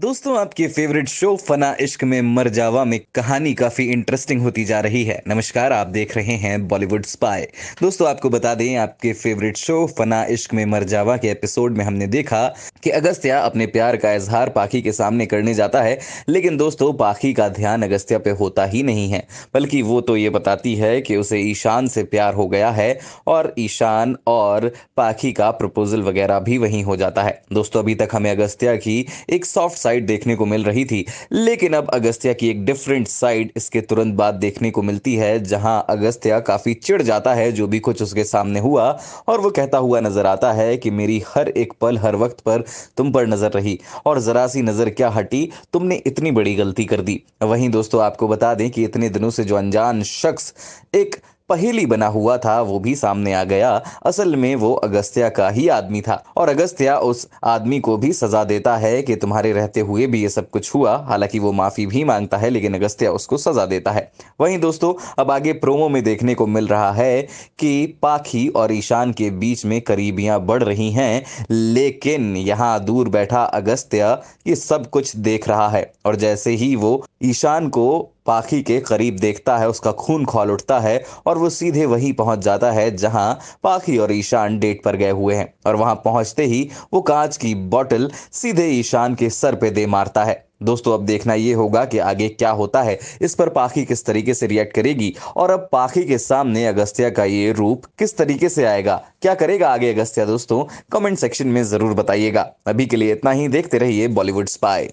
दोस्तों आपके favourite show फना इश्क में मर जावा में कहानी काफ़ी इंटरेस्टिंग होती जा रही है नमस्कार आप देख रहे हैं बॉलीवुड स्पाई दोस्तों आपको बता दें आपके फेवरेट शो फना इश्क में मर जावा के एपिसोड में हमने देखा कि अगस्त्या अपने प्यार का इजहार पाखी के सामने करने जाता है लेकिन दोस्तों पाखी का ध्यान अगस्त्या पे होता ही नहीं है बल्कि वो तो ये बताती है कि उसे ईशान से प्यार हो गया है और ईशान और पाखी का प्रपोजल वगैरह भी वहीं हो जाता है दोस्तों अभी तक हमें अगस्त्या की एक सॉफ्ट साइड देखने को मिल रही थी लेकिन अब अगस्त्या की एक डिफरेंट साइड इसके तुरंत बाद देखने को मिलती है जहां अगस्त्या काफी चिढ़ जाता है जो भी कुछ उसके सामने हुआ और वो कहता हुआ नजर आता है कि मेरी हर एक पल हर वक्त पर तुम पर नजर रही और जरा सी नजर क्या हटी तुमने इतनी बड़ी गलती कर दी वहीं दोस्तों आपको बता दें कि इतने दिनों से जो अनजान शख्स एक पहेली बना हुआ था वो भी सामने आ गया असल में वो अगस्त्या का ही आदमी था और अगस्त्या उस आदमी को भी सजा देता है कि तुम्हारे रहते हुए भी ये सब कुछ हुआ हालांकि वो माफी भी मांगता है लेकिन अगस्त्या उसको सजा देता है वहीं दोस्तों अब आगे प्रोमो में देखने को मिल रहा है कि पाखी और ईशान के बीच में करीबियां बढ़ रही हैं लेकिन यहाँ दूर बैठा अगस्त्या ये सब कुछ देख रहा है और जैसे ही वो ईशान को पाखी के करीब देखता है उसका खून खोल उठता है और वो सीधे वहीं पहुंच जाता है जहां पाखी और ईशान डेट पर गए हुए हैं और वहां पहुंचते ही वो कांच की बॉटल सीधे ईशान के सर पे दे मारता है दोस्तों अब देखना ये होगा कि आगे क्या होता है इस पर पाखी किस तरीके से रिएक्ट करेगी और अब पाखी के सामने अगस्त्या का ये रूप किस तरीके से आएगा क्या करेगा आगे अगस्त्या दोस्तों कमेंट सेक्शन में जरूर बताइएगा अभी के लिए इतना ही देखते रहिए बॉलीवुड स्पाई